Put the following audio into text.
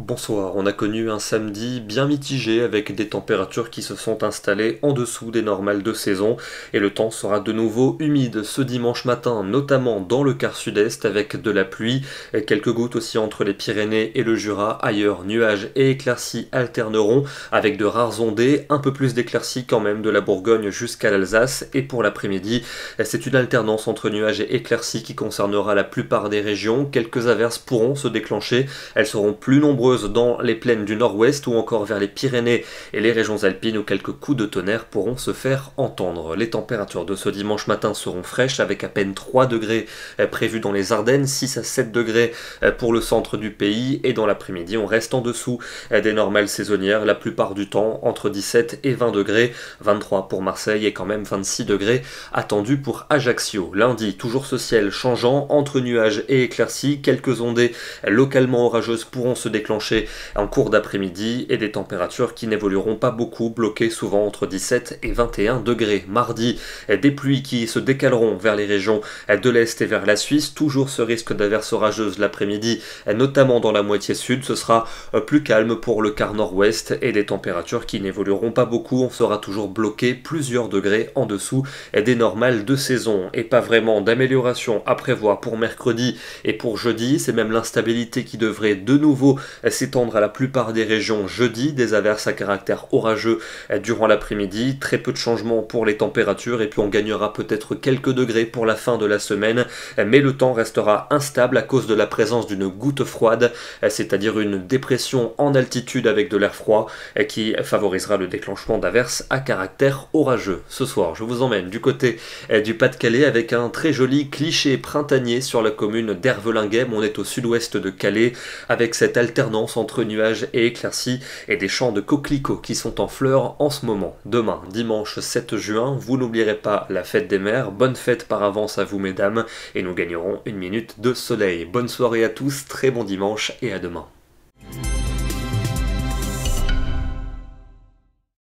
Bonsoir, on a connu un samedi bien mitigé avec des températures qui se sont installées en dessous des normales de saison et le temps sera de nouveau humide ce dimanche matin, notamment dans le quart sud-est avec de la pluie, quelques gouttes aussi entre les Pyrénées et le Jura, ailleurs nuages et éclaircies alterneront avec de rares ondées, un peu plus d'éclaircies quand même de la Bourgogne jusqu'à l'Alsace et pour l'après-midi c'est une alternance entre nuages et éclaircies qui concernera la plupart des régions, quelques averses pourront se déclencher, elles seront plus nombreuses dans les plaines du nord-ouest ou encore vers les Pyrénées et les régions alpines où quelques coups de tonnerre pourront se faire entendre. Les températures de ce dimanche matin seront fraîches avec à peine 3 degrés euh, prévus dans les Ardennes, 6 à 7 degrés euh, pour le centre du pays et dans l'après-midi on reste en dessous euh, des normales saisonnières la plupart du temps entre 17 et 20 degrés, 23 pour Marseille et quand même 26 degrés attendus pour Ajaccio. Lundi, toujours ce ciel changeant entre nuages et éclaircies, quelques ondées localement orageuses pourront se déclencher en cours d'après-midi et des températures qui n'évolueront pas beaucoup, bloquées souvent entre 17 et 21 degrés. Mardi, des pluies qui se décaleront vers les régions de l'Est et vers la Suisse. Toujours ce risque d'averse orageuse l'après-midi, notamment dans la moitié sud. Ce sera euh, plus calme pour le quart nord-ouest et des températures qui n'évolueront pas beaucoup. On sera toujours bloqué plusieurs degrés en dessous des normales de saison et pas vraiment d'amélioration à prévoir pour mercredi et pour jeudi. C'est même l'instabilité qui devrait de nouveau s'étendre à la plupart des régions jeudi, des averses à caractère orageux euh, durant l'après-midi, très peu de changements pour les températures et puis on gagnera peut-être quelques degrés pour la fin de la semaine, euh, mais le temps restera instable à cause de la présence d'une goutte froide, euh, c'est-à-dire une dépression en altitude avec de l'air froid qui favorisera le déclenchement d'averses à caractère orageux. Ce soir, je vous emmène du côté du Pas-de-Calais avec un très joli cliché printanier sur la commune d'Hervelinguem. On est au sud-ouest de Calais avec cette alternance entre nuages et éclaircies et des champs de coquelicots qui sont en fleurs en ce moment. Demain, dimanche 7 juin, vous n'oublierez pas la fête des mères. Bonne fête par avance à vous, mesdames, et nous gagnerons une minute de soleil. Bonne soirée à tous, très bon dimanche et à demain.